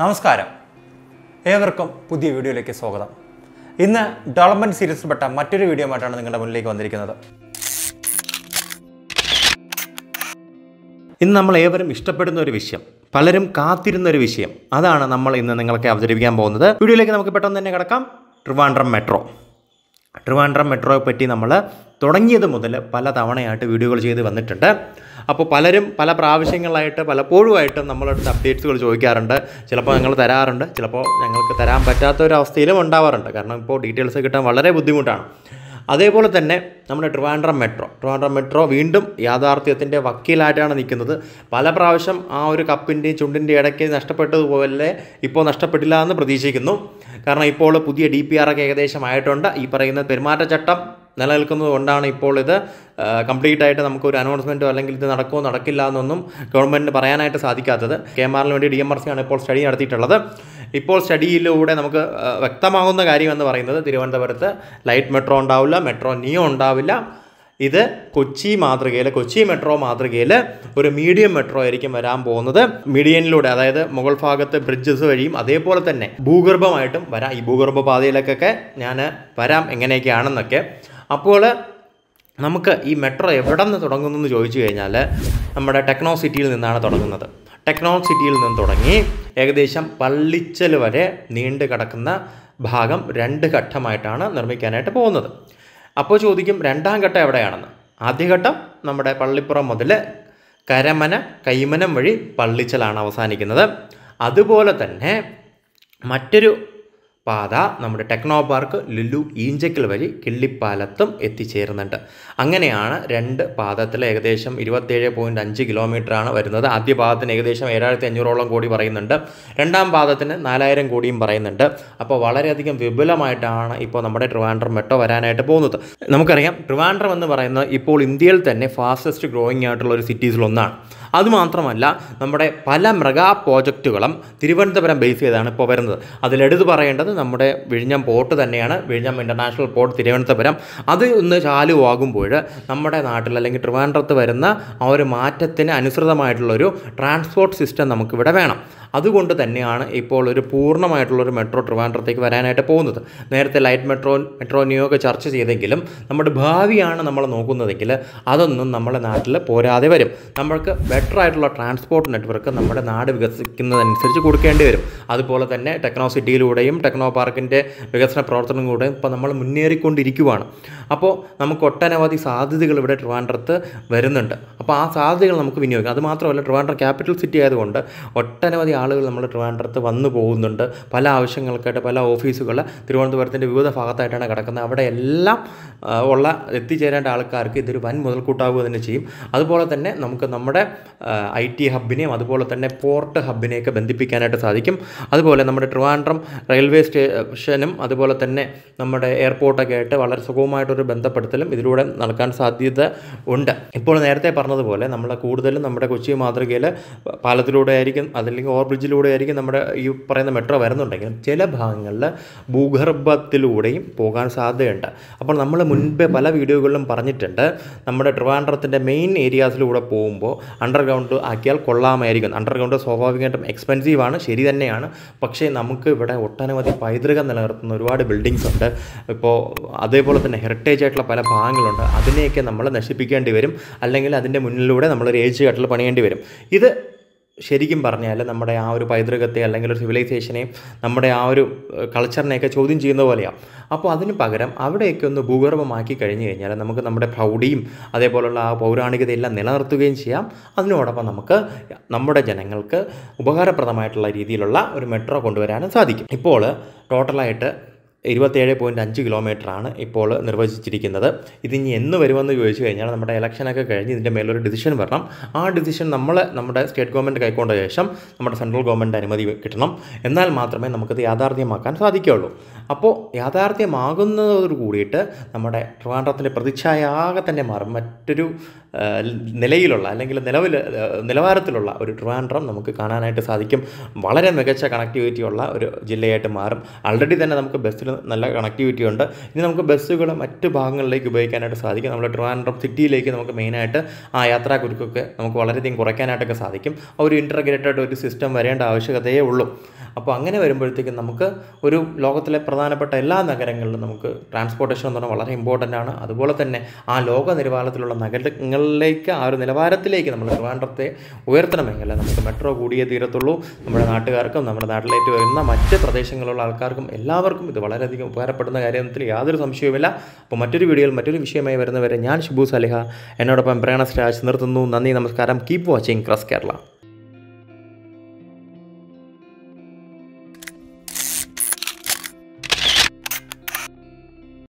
നമസ്കാരം ഏവർക്കും പുതിയ വീഡിയോയിലേക്ക് സ്വാഗതം ഇന്ന് ഡെവലപ്മെൻറ്റ് സീരീസിൽപ്പെട്ട മറ്റൊരു വീഡിയോ ആയിട്ടാണ് നിങ്ങളുടെ മുന്നിലേക്ക് വന്നിരിക്കുന്നത് ഇന്ന് നമ്മൾ ഏവരും ഇഷ്ടപ്പെടുന്ന ഒരു വിഷയം പലരും കാത്തിരുന്ന ഒരു വിഷയം അതാണ് നമ്മൾ ഇന്ന് നിങ്ങൾക്ക് അവതരിപ്പിക്കാൻ പോകുന്നത് വീഡിയോയിലേക്ക് നമുക്ക് പെട്ടെന്ന് തന്നെ കിടക്കാം ട്രിവാൻഡ്രം മെട്രോ ട്രിവാൻഡ്രം മെട്രോയെ പറ്റി നമ്മൾ തുടങ്ങിയത് മുതൽ പല തവണയായിട്ട് വീഡിയോകൾ ചെയ്ത് വന്നിട്ടുണ്ട് അപ്പോൾ പലരും പല പ്രാവശ്യങ്ങളായിട്ട് പലപ്പോഴുമായിട്ടും നമ്മളടുത്ത് അപ്ഡേറ്റ്സുകൾ ചോദിക്കാറുണ്ട് ചിലപ്പോൾ ഞങ്ങൾ തരാറുണ്ട് ചിലപ്പോൾ ഞങ്ങൾക്ക് തരാൻ പറ്റാത്ത ഒരു അവസ്ഥയിലും ഉണ്ടാവാറുണ്ട് കാരണം ഇപ്പോൾ ഡീറ്റെയിൽസ് കിട്ടാൻ വളരെ ബുദ്ധിമുട്ടാണ് അതേപോലെ തന്നെ നമ്മുടെ ട്രിവാൻഡ്രം മെട്രോ ട്രിവാൻഡ്രം മെട്രോ വീണ്ടും യാഥാർത്ഥ്യത്തിൻ്റെ വക്കീലായിട്ടാണ് നിൽക്കുന്നത് പല പ്രാവശ്യം ആ ഒരു കപ്പിൻ്റെയും ചുണ്ടിൻ്റെയും ഇടയ്ക്ക് നഷ്ടപ്പെട്ടതുപോലെ ഇപ്പോൾ നഷ്ടപ്പെട്ടില്ല എന്ന് പ്രതീക്ഷിക്കുന്നു കാരണം ഇപ്പോൾ പുതിയ ഡി പി ആർ ഒക്കെ ഏകദേശം ആയിട്ടുണ്ട് ഈ പറയുന്ന പെരുമാറ്റച്ചട്ടം നിലനിൽക്കുന്നത് കൊണ്ടാണ് ഇപ്പോൾ ഇത് കംപ്ലീറ്റ് ആയിട്ട് നമുക്ക് ഒരു അനൗൺസ്മെൻറ്റോ അല്ലെങ്കിൽ ഇത് നടക്കുമോ നടക്കില്ല എന്നൊന്നും ഗവൺമെൻറ്റിന് പറയാനായിട്ട് സാധിക്കാത്തത് കെ എം ആറിന് വേണ്ടി ഡി എം ആർ സി ആണ് ഇപ്പോൾ സ്റ്റഡി നടത്തിയിട്ടുള്ളത് ഇപ്പോൾ സ്റ്റഡിയിലൂടെ നമുക്ക് വ്യക്തമാകുന്ന കാര്യം എന്ന് പറയുന്നത് തിരുവനന്തപുരത്ത് ലൈറ്റ് മെട്രോ ഉണ്ടാവില്ല മെട്രോ നിയോ ഉണ്ടാവില്ല ഇത് കൊച്ചി മാതൃകയിൽ കൊച്ചി മെട്രോ മാതൃകയിൽ ഒരു മീഡിയം മെട്രോ ആയിരിക്കും വരാൻ പോകുന്നത് മീഡിയനിലൂടെ അതായത് മുഗൾ ഭാഗത്ത് ബ്രിഡ്ജസ് വഴിയും അതേപോലെ തന്നെ ഭൂഗർഭമായിട്ടും വരാം ഈ ഭൂഗർഭ പാതയിലേക്കൊക്കെ ഞാൻ വരാം എങ്ങനെയൊക്കെയാണെന്നൊക്കെ അപ്പോൾ നമുക്ക് ഈ മെട്രോ എവിടെ നിന്ന് തുടങ്ങുന്നു എന്ന് ചോദിച്ചു കഴിഞ്ഞാൽ നമ്മുടെ ടെക്നോ സിറ്റിയിൽ നിന്നാണ് തുടങ്ങുന്നത് ടെക്നോ സിറ്റിയിൽ നിന്ന് തുടങ്ങി ഏകദേശം പള്ളിച്ചൽ വരെ നീണ്ടു കിടക്കുന്ന ഭാഗം രണ്ട് ഘട്ടമായിട്ടാണ് നിർമ്മിക്കാനായിട്ട് പോകുന്നത് അപ്പോൾ ചോദിക്കും രണ്ടാം ഘട്ടം എവിടെയാണെന്ന് ആദ്യഘട്ടം നമ്മുടെ പള്ളിപ്പുറം മുതൽ കരമന കൈമനം വഴി പള്ളിച്ചലാണ് അവസാനിക്കുന്നത് അതുപോലെ തന്നെ മറ്റൊരു പാത നമ്മുടെ ടെക്നോ പാർക്ക് ലുലു ഈഞ്ചക്കൽ വഴി കിള്ളിപ്പാലത്തും എത്തിച്ചേരുന്നുണ്ട് അങ്ങനെയാണ് രണ്ട് പാദത്തിൽ ഏകദേശം ഇരുപത്തേഴ് പോയിൻറ്റ് അഞ്ച് കിലോമീറ്ററാണ് വരുന്നത് ആദ്യ പാദത്തിന് ഏകദേശം ഏഴായിരത്തി അഞ്ഞൂറോളം കോടി പറയുന്നുണ്ട് രണ്ടാം പാദത്തിന് നാലായിരം കോടിയും പറയുന്നുണ്ട് അപ്പോൾ വളരെയധികം വിപുലമായിട്ടാണ് ഇപ്പോൾ നമ്മുടെ ട്രിവാൻഡ്രം മെട്രോ വരാനായിട്ട് പോകുന്നത് നമുക്കറിയാം ട്രിവാൻഡ്രം എന്ന് പറയുന്നത് ഇപ്പോൾ ഇന്ത്യയിൽ തന്നെ ഫാസ്റ്റസ്റ്റ് ഗ്രോയിങ് ആയിട്ടുള്ള ഒരു സിറ്റീസിലൊന്നാണ് അതുമാത്രമല്ല നമ്മുടെ പല മൃഗാ പ്രോജക്റ്റുകളും തിരുവനന്തപുരം ബേസ് ചെയ്താണ് ഇപ്പോൾ വരുന്നത് അതിലെടുത്ത് പറയേണ്ടത് നമ്മുടെ വിഴിഞ്ഞം പോർട്ട് തന്നെയാണ് വിഴിഞ്ഞം ഇൻ്റർനാഷണൽ പോർട്ട് തിരുവനന്തപുരം അത് ഒന്ന് ചാലുവാകുമ്പോൾ നമ്മുടെ നാട്ടിൽ അല്ലെങ്കിൽ ട്രിവാൻഡ്രത്ത് വരുന്ന ആ ഒരു മാറ്റത്തിന് അനുസൃതമായിട്ടുള്ളൊരു ട്രാൻസ്പോർട്ട് സിസ്റ്റം നമുക്കിവിടെ വേണം അതുകൊണ്ട് തന്നെയാണ് ഇപ്പോൾ ഒരു പൂർണ്ണമായിട്ടുള്ളൊരു മെട്രോ ട്രിവാൻഡ്രത്തേക്ക് വരാനായിട്ട് പോകുന്നത് നേരത്തെ ലൈറ്റ് മെട്രോ മെട്രോ ഒക്കെ ചർച്ച ചെയ്തെങ്കിലും നമ്മുടെ ഭാവിയാണ് നമ്മൾ നോക്കുന്നതെങ്കിൽ അതൊന്നും നമ്മുടെ നാട്ടിൽ പോരാതെ വരും നമ്മൾക്ക് ബെറ്റർ ആയിട്ടുള്ള ട്രാൻസ്പോർട്ട് നെറ്റ്വർക്ക് നമ്മുടെ നാട് വികസിക്കുന്നതനുസരിച്ച് കൊടുക്കേണ്ടി വരും അതുപോലെ തന്നെ ടെക്നോ സിറ്റിയിലൂടെയും ടെക്നോ പാർക്കിൻ്റെ വികസന പ്രവർത്തനങ്ങളിലൂടെയും ഇപ്പോൾ നമ്മൾ മുന്നേറിക്കൊണ്ടിരിക്കുവാണ് അപ്പോൾ നമുക്ക് ഒട്ടനവധി സാധ്യതകൾ ഇവിടെ ട്രിവാൻഡ്രത്ത് വരുന്നുണ്ട് അപ്പോൾ ആ സാധ്യതകൾ നമുക്ക് വിനിയോഗിക്കാം അതുമാത്രമല്ല ട്രിവാൻഡ്രം ക്യാപിറ്റൽ സിറ്റി ആയതുകൊണ്ട് ഒട്ടനവധി ആളുകൾ നമ്മുടെ ട്രിവാൻഡ്രത്ത് വന്നു പോകുന്നുണ്ട് പല ആവശ്യങ്ങൾക്കായിട്ട് പല ഓഫീസുകൾ തിരുവനന്തപുരത്തിൻ്റെ വിവിധ ഭാഗത്തായിട്ടാണ് കിടക്കുന്നത് അവിടെ എല്ലാം ഉള്ള എത്തിച്ചേരേണ്ട ആൾക്കാർക്ക് ഇതൊരു വൻ മുതൽക്കൂട്ടാവുക തന്നെ ചെയ്യും അതുപോലെ തന്നെ നമുക്ക് നമ്മുടെ ഐ ടി ഹബിനെയും അതുപോലെ തന്നെ പോർട്ട് ഹബിനെയൊക്കെ ബന്ധിപ്പിക്കാനായിട്ട് സാധിക്കും അതുപോലെ നമ്മുടെ ട്രിവാൻഡ്രം റെയിൽവേ സ്റ്റേഷനും അതുപോലെ തന്നെ നമ്മുടെ എയർപോർട്ടൊക്കെ ആയിട്ട് വളരെ സുഗമമായിട്ടൊരു ബന്ധപ്പെടുത്തലും ഇതിലൂടെ നടക്കാൻ സാധ്യത ഉണ്ട് ഇപ്പോൾ നേരത്തെ പറഞ്ഞതുപോലെ നമ്മൾ കൂടുതലും നമ്മുടെ കൊച്ചി മാതൃകയിൽ പാലത്തിലൂടെ ആയിരിക്കും അതല്ലെങ്കിൽ ഓവർബ്രിഡ്ജിലൂടെ ആയിരിക്കും നമ്മുടെ ഈ പറയുന്ന മെട്രോ വരുന്നുണ്ടെങ്കിലും ചില ഭാഗങ്ങളിൽ ഭൂഗർഭത്തിലൂടെയും പോകാൻ സാധ്യതയുണ്ട് അപ്പോൾ നമ്മൾ മുൻപേ പല വീഡിയോകളിലും പറഞ്ഞിട്ടുണ്ട് നമ്മുടെ ട്രിവാൻഡ്രത്തിൻ്റെ മെയിൻ ഏരിയാസിലൂടെ പോകുമ്പോൾ അണ്ടർഗ്രൗണ്ട് ആക്കിയാൽ കൊള്ളാമായിരിക്കും അണ്ടർഗ്രൗണ്ട് സ്വാഭാവികമായിട്ടും എക്സ്പെൻസീവാണ് ശരി തന്നെയാണ് പക്ഷേ നമുക്ക് ഇവിടെ ഒട്ടനവധി പൈതൃകം നിലനിർത്തുന്ന ഒരുപാട് ബിൽഡിങ്സ് ഉണ്ട് ഇപ്പോൾ അതേപോലെ തന്നെ ഹെറിറ്റേജ് ആയിട്ടുള്ള പല ഭാഗങ്ങളുണ്ട് അതിനെയൊക്കെ നമ്മൾ നശിപ്പിക്കേണ്ടി വരും അല്ലെങ്കിൽ അതിൻ്റെ മുന്നിലൂടെ നമ്മൾ ഒരു ഏജ് കട്ടിൽ പണിയേണ്ടി വരും ഇത് ശരിക്കും പറഞ്ഞാൽ നമ്മുടെ ആ ഒരു പൈതൃകത്തെ അല്ലെങ്കിൽ ഒരു സിവിലൈസേഷനെയും നമ്മുടെ ആ ഒരു കൾച്ചറിനെയൊക്കെ ചോദ്യം ചെയ്യുന്ന പോലെയാണ് അപ്പോൾ അതിന് പകരം അവിടെയൊക്കെ ഒന്ന് ഭൂഗർഭമാക്കി കഴിഞ്ഞു കഴിഞ്ഞാൽ നമുക്ക് നമ്മുടെ പ്രൗഢിയും അതേപോലുള്ള ആ പൗരാണികതയെല്ലാം നിലനിർത്തുകയും ചെയ്യാം അതിനോടൊപ്പം നമുക്ക് നമ്മുടെ ജനങ്ങൾക്ക് ഉപകാരപ്രദമായിട്ടുള്ള രീതിയിലുള്ള ഒരു മെട്രോ കൊണ്ടുവരാനും സാധിക്കും ഇപ്പോൾ ടോട്ടലായിട്ട് ഇരുപത്തേഴ് പോയിൻറ്റ് അഞ്ച് കിലോമീറ്ററാണ് ഇപ്പോൾ നിർവചിച്ചിരിക്കുന്നത് ഇതിനി എന്ന് വരുമെന്ന് ചോദിച്ചു കഴിഞ്ഞാൽ നമ്മുടെ ഇലക്ഷനൊക്കെ കഴിഞ്ഞ് ഇതിൻ്റെ മേലൊരു ഡിസിഷൻ വരണം ആ ഡിസിഷൻ നമ്മൾ നമ്മുടെ സ്റ്റേറ്റ് ഗവൺമെൻറ് കൈക്കൊണ്ട ശേഷം നമ്മുടെ സെൻട്രൽ ഗവൺമെൻറ് അനുമതി കിട്ടണം എന്നാൽ മാത്രമേ നമുക്കത് യാഥാർത്ഥ്യമാക്കാൻ സാധിക്കുകയുള്ളൂ അപ്പോൾ യാഥാർത്ഥ്യമാകുന്നതോടു കൂടിയിട്ട് നമ്മുടെ ട്രിവാൻഡ്രത്തിൻ്റെ പ്രതിച്ഛായ ആകെ തന്നെ മാറും മറ്റൊരു നിലയിലുള്ള അല്ലെങ്കിൽ നിലവിൽ നിലവാരത്തിലുള്ള ഒരു ട്രിവാൻഡ്രം നമുക്ക് കാണാനായിട്ട് സാധിക്കും വളരെ മികച്ച കണക്ടിവിറ്റിയുള്ള ഒരു ജില്ലയായിട്ട് മാറും ആൾറെഡി തന്നെ നമുക്ക് ബസ്സിൽ നല്ല കണക്ടിവിറ്റി ഉണ്ട് ഇനി നമുക്ക് ബസ്സുകൾ മറ്റ് ഭാഗങ്ങളിലേക്ക് ഉപയോഗിക്കാനായിട്ട് സാധിക്കും നമ്മുടെ ട്രിവാൻഡ്രം സിറ്റിയിലേക്ക് നമുക്ക് മെയിനായിട്ട് ആ കുരുക്കൊക്കെ നമുക്ക് വളരെയധികം കുറയ്ക്കാനായിട്ടൊക്കെ സാധിക്കും ആ ഒരു ഇൻ്റർഗ്രേറ്റഡ് ഒരു സിസ്റ്റം വരേണ്ട ആവശ്യകതയേ ഉള്ളൂ അപ്പോൾ അങ്ങനെ വരുമ്പോഴത്തേക്കും നമുക്ക് ഒരു ലോകത്തിലെ പ്രധാനപ്പെട്ട എല്ലാ നഗരങ്ങളിലും നമുക്ക് ട്രാൻസ്പോർട്ടേഷൻ എന്ന് പറഞ്ഞാൽ വളരെ ഇമ്പോർട്ടൻ്റ് ആണ് അതുപോലെ തന്നെ ആ ലോക നിലവാരത്തിലുള്ള നഗരങ്ങളിലേക്ക് ആ ഒരു നിലവാരത്തിലേക്ക് നമ്മൾ ട്രിവാൻഡ്രത്തെ ഉയർത്തണമെങ്കിൽ നമുക്ക് മെട്രോ കൂടിയേ തീരത്തുള്ളൂ നമ്മുടെ നാട്ടുകാർക്കും നമ്മുടെ നാട്ടിലേക്ക് വരുന്ന മറ്റ് പ്രദേശങ്ങളിലുള്ള ആൾക്കാർക്കും എല്ലാവർക്കും ഇത് വളരെ വളരെയധികം ഉപകാരപ്പെടുന്ന കാര്യത്തിൽ യാതൊരു സംശയവുമില്ല അപ്പോൾ മറ്റൊരു വീഡിയോയിൽ മറ്റൊരു വിഷയമായി വരുന്നവരെ ഞാൻ ഷിബു സലിഹ എന്നോടൊപ്പം പ്രയാണ ശ്രാജ് നിർത്തുന്നു നന്ദി നമസ്കാരം കീപ് വാച്ചിങ് ക്രസ് കേരള